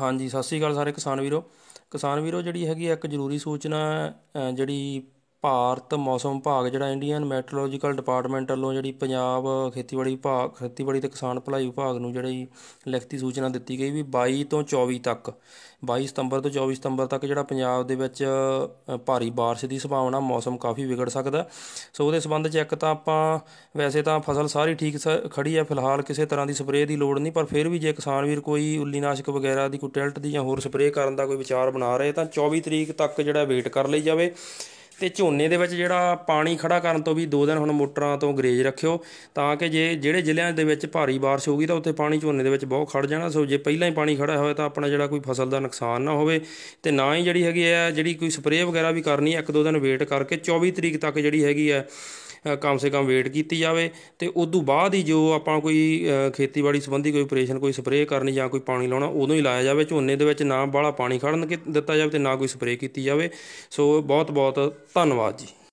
ਹਾਂਜੀ ਸਤਿ ਸ਼੍ਰੀ ਅਕਾਲ ਸਾਰੇ ਕਿਸਾਨ ਵੀਰੋ ਕਿਸਾਨ ਵੀਰੋ ਜਿਹੜੀ ਹੈਗੀ ਇੱਕ ਜ਼ਰੂਰੀ ਸੂਚਨਾ ਜਿਹੜੀ ਭਾਰਤ ਮੌਸਮ ਵਿਭਾਗ ਜਿਹੜਾ ਇੰਡੀਅਨ ਮੈਟਰੋਲੋਜੀਕਲ ਡਿਪਾਰਟਮੈਂਟ ਵੱਲੋਂ ਜਿਹੜੀ ਪੰਜਾਬ ਖੇਤੀਬਾੜੀ ਵਿਭਾਗ ਖੇਤੀਬਾੜੀ ਤੇ ਕਿਸਾਨ ਭਲਾਈ ਵਿਭਾਗ ਨੂੰ ਜਿਹੜੀ ਲਿਖਤੀ ਸੂਚਨਾ ਦਿੱਤੀ ਗਈ ਵੀ 22 ਤੋਂ 24 ਤੱਕ 22 ਸਤੰਬਰ ਤੋਂ 24 ਸਤੰਬਰ ਤੱਕ ਜਿਹੜਾ ਪੰਜਾਬ ਦੇ ਵਿੱਚ ਭਾਰੀ ਬਾਰਿਸ਼ ਦੀ ਸੰਭਾਵਨਾ ਮੌਸਮ ਕਾਫੀ ਵਿਗੜ ਸਕਦਾ ਸੋ ਉਹਦੇ ਸੰਬੰਧ 'ਚ ਇੱਕ ਤਾਂ ਆਪਾਂ ਵੈਸੇ ਤਾਂ ਫਸਲ ਸਾਰੀ ਠੀਕ ਖੜੀ ਹੈ ਫਿਲਹਾਲ ਕਿਸੇ ਤਰ੍ਹਾਂ ਦੀ ਸਪਰੇਅ ਦੀ ਲੋੜ ਨਹੀਂ ਪਰ ਫਿਰ ਵੀ ਜੇ ਕਿਸਾਨ ਵੀਰ ਕੋਈ ਨਾਸ਼ਕ ਵਗੈਰਾ ਦੀ ਕੋਈ ਟਿਲਟ ਦੀ ਜਾਂ ਹੋਰ ਸਪਰੇਅ ਕਰਨ ਦਾ ਕੋਈ ਵਿਚਾਰ ਬਣਾ ਰਹੇ ਤਾਂ 24 ਤਰੀਕ ਤੱਕ ਜਿਹੜਾ ਵੇਟ ਕਰ ਲਈ ਜਾਵੇ ਤੇ ਝੋਨੇ ਦੇ ਵਿੱਚ ਜਿਹੜਾ ਪਾਣੀ ਖੜਾ ਕਰਨ ਤੋਂ ਵੀ 2 ਦਿਨ ਹੁਣ ਮੋਟਰਾਂ ਤੋਂ ਗਰੇਜ ਰੱਖਿਓ ਤਾਂ ਕਿ ਜੇ ਜਿਹੜੇ ਜ਼ਿਲ੍ਹਿਆਂ ਦੇ ਵਿੱਚ ਭਾਰੀ بارش ਹੋਊਗੀ ਤਾਂ ਉੱਥੇ ਪਾਣੀ ਝੋਨੇ ਦੇ ਵਿੱਚ ਬਹੁਤ ਖੜ ਜਾਣਾ ਸੋ ਜੇ ਪਹਿਲਾਂ ਹੀ ਪਾਣੀ ਖੜਾ ਹੋਵੇ ਤਾਂ ਆਪਣਾ ਜਿਹੜਾ ਕੋਈ ਫਸਲ ਦਾ ਨੁਕਸਾਨ ਨਾ ਹੋਵੇ ਤੇ ਨਾ ਹੀ ਜਿਹੜੀ ਹੈਗੀ ਹੈ ਜਿਹੜੀ ਕੋਈ ਸਪਰੇਅ ਵਗੈਰਾ ਵੀ ਕਰਨੀ ਹੈ ਇੱਕ ਦੋ ਦਿਨ ਵੇਟ ਕਰਕੇ 24 ਤਰੀਕ ਤੱਕ ਜਿਹੜੀ ਹੈਗੀ ਹੈ ਕਮ ਸੇ ਕਮ ਵੇਟ ਕੀਤੀ ਜਾਵੇ ਤੇ ਉਦੋਂ ਬਾਅਦ ਹੀ ਜੋ ਆਪਾਂ ਕੋਈ ਖੇਤੀਬਾੜੀ ਸੰਬੰਧੀ ਕੋਈ ਆਪਰੇਸ਼ਨ ਕੋਈ ਸਪਰੇਅ ਕਰਨੀ ਜਾਂ ਕੋਈ ਪਾਣੀ ਲਾਉਣਾ ਉਦੋਂ ਹੀ ਲਾਇਆ ਜਾਵੇ ਝੋਨੇ ਦੇ ਵਿੱਚ ਨਾ ਬਾਹਲਾ ਪਾਣੀ ਖੜਨ ਦਿੱਤਾ ਜਾਵੇ ਤੇ ਨਾ ਕੋਈ ਸਪਰੇਅ ਕੀਤੀ ਜਾਵੇ ਸੋ ਬਹੁਤ ਬਹੁਤ ਧੰਨਵਾਦ ਜੀ